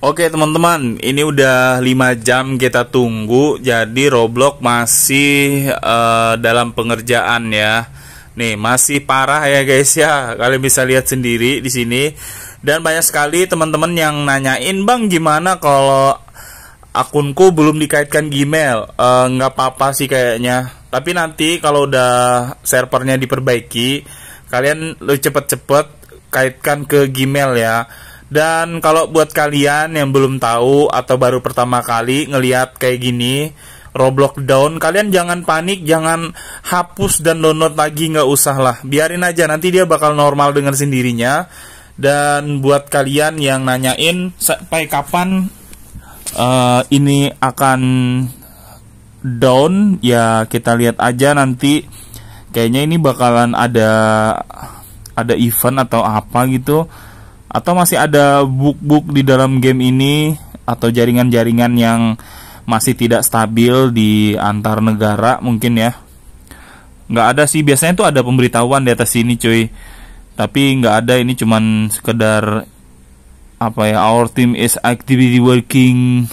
Oke teman-teman, ini udah 5 jam kita tunggu Jadi Roblox masih uh, dalam pengerjaan ya Nih, masih parah ya guys ya. Kalian bisa lihat sendiri di sini. Dan banyak sekali teman-teman yang nanyain, "Bang, gimana kalau akunku belum dikaitkan Gmail?" Uh, nggak apa-apa sih kayaknya. Tapi nanti kalau udah servernya diperbaiki, kalian lu cepet-cepet kaitkan ke Gmail ya dan kalau buat kalian yang belum tahu atau baru pertama kali ngelihat kayak gini, Roblox down, kalian jangan panik, jangan hapus dan download lagi, nggak usah lah. Biarin aja, nanti dia bakal normal dengan sendirinya. Dan buat kalian yang nanyain sampai kapan uh, ini akan down, ya kita lihat aja nanti. Kayaknya ini bakalan ada ada event atau apa gitu atau masih ada bug-bug di dalam game ini atau jaringan-jaringan yang masih tidak stabil di antar negara mungkin ya nggak ada sih biasanya tuh ada pemberitahuan di atas sini cuy tapi nggak ada ini cuman sekedar apa ya our team is actively working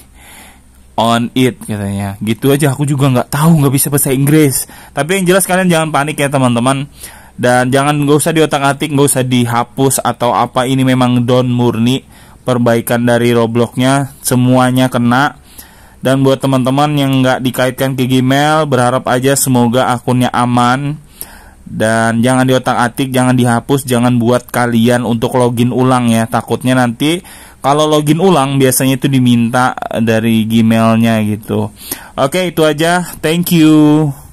on it katanya gitu aja aku juga nggak tahu nggak bisa bahasa Inggris tapi yang jelas kalian jangan panik ya teman-teman dan jangan gak usah diotak-atik gak usah dihapus atau apa ini memang down murni perbaikan dari Robloxnya semuanya kena dan buat teman-teman yang nggak dikaitkan ke Gmail berharap aja semoga akunnya aman dan jangan diotak-atik jangan dihapus jangan buat kalian untuk login ulang ya takutnya nanti kalau login ulang biasanya itu diminta dari Gmailnya gitu oke itu aja thank you